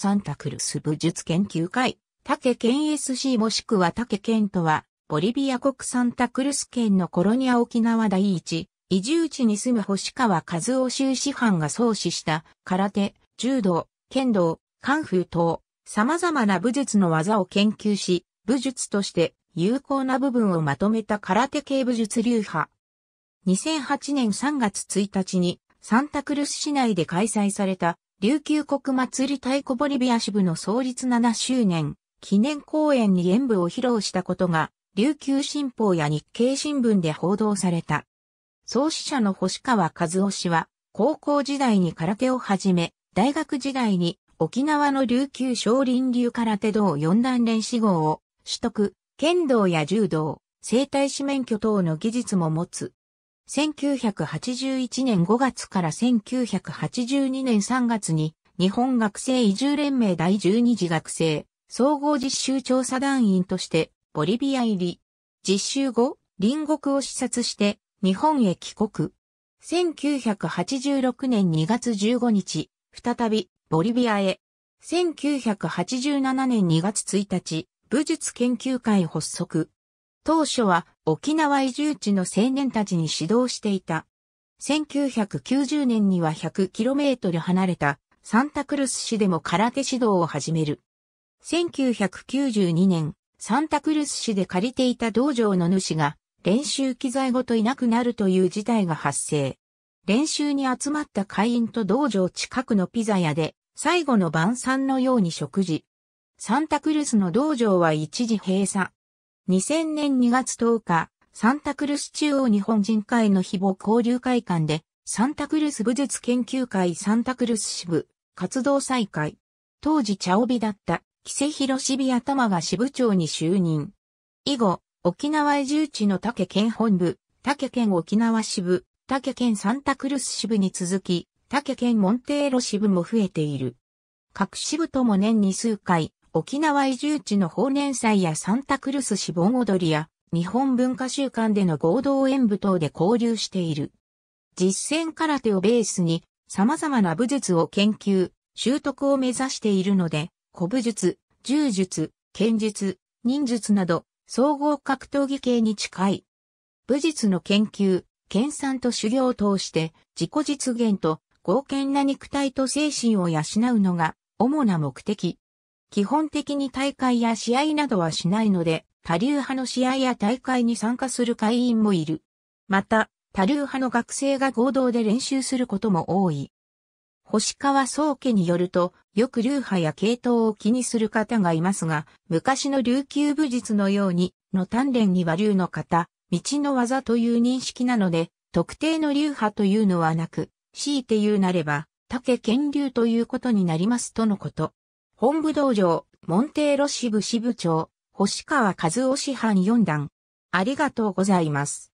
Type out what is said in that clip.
サンタクルス武術研究会、竹県 SC もしくは竹ンとは、ボリビア国サンタクルス県のコロニア沖縄第一、移住地に住む星川和夫州師範が創始した空手、柔道、剣道、カンフー等、様々な武術の技を研究し、武術として有効な部分をまとめた空手系武術流派。2008年3月1日にサンタクルス市内で開催された琉球国祭り太鼓ボリビア支部の創立7周年記念公演に演舞を披露したことが、琉球新報や日経新聞で報道された。創始者の星川和夫氏は、高校時代に空手を始め、大学時代に沖縄の琉球少林流空手道四段練士号を取得、剣道や柔道、生体師免許等の技術も持つ、1981年5月から1982年3月に日本学生移住連盟第12次学生総合実習調査団員としてボリビア入り。実習後、隣国を視察して日本へ帰国。1986年2月15日、再びボリビアへ。1987年2月1日、武術研究会発足。当初は沖縄移住地の青年たちに指導していた。1990年には 100km 離れたサンタクルス市でも空手指導を始める。1992年、サンタクルス市で借りていた道場の主が練習機材ごといなくなるという事態が発生。練習に集まった会員と道場近くのピザ屋で最後の晩餐のように食事。サンタクルスの道場は一時閉鎖。2000年2月10日、サンタクルス中央日本人会の日母交流会館で、サンタクルス武術研究会サンタクルス支部、活動再開。当時茶帯だった、木瀬広シビ頭が支部長に就任。以後、沖縄移住地の竹県本部、竹県沖縄支部、竹県サンタクルス支部に続き、竹県モンテーロ支部も増えている。各支部とも年に数回、沖縄移住地の法年祭やサンタクルス死亡踊りや、日本文化週間での合同演舞等で交流している。実践空手をベースに、様々な武術を研究、習得を目指しているので、古武術、柔術、剣術、忍術など、総合格闘技系に近い。武術の研究、研鑽と修行を通して、自己実現と、合健な肉体と精神を養うのが、主な目的。基本的に大会や試合などはしないので、多流派の試合や大会に参加する会員もいる。また、多流派の学生が合同で練習することも多い。星川宗家によると、よく流派や系統を気にする方がいますが、昔の琉球武術のように、の鍛錬には流の方、道の技という認識なので、特定の流派というのはなく、強いて言うなれば、竹剣流ということになりますとのこと。本部道場、モンテーロ支部支部長、星川和夫師範4段。ありがとうございます。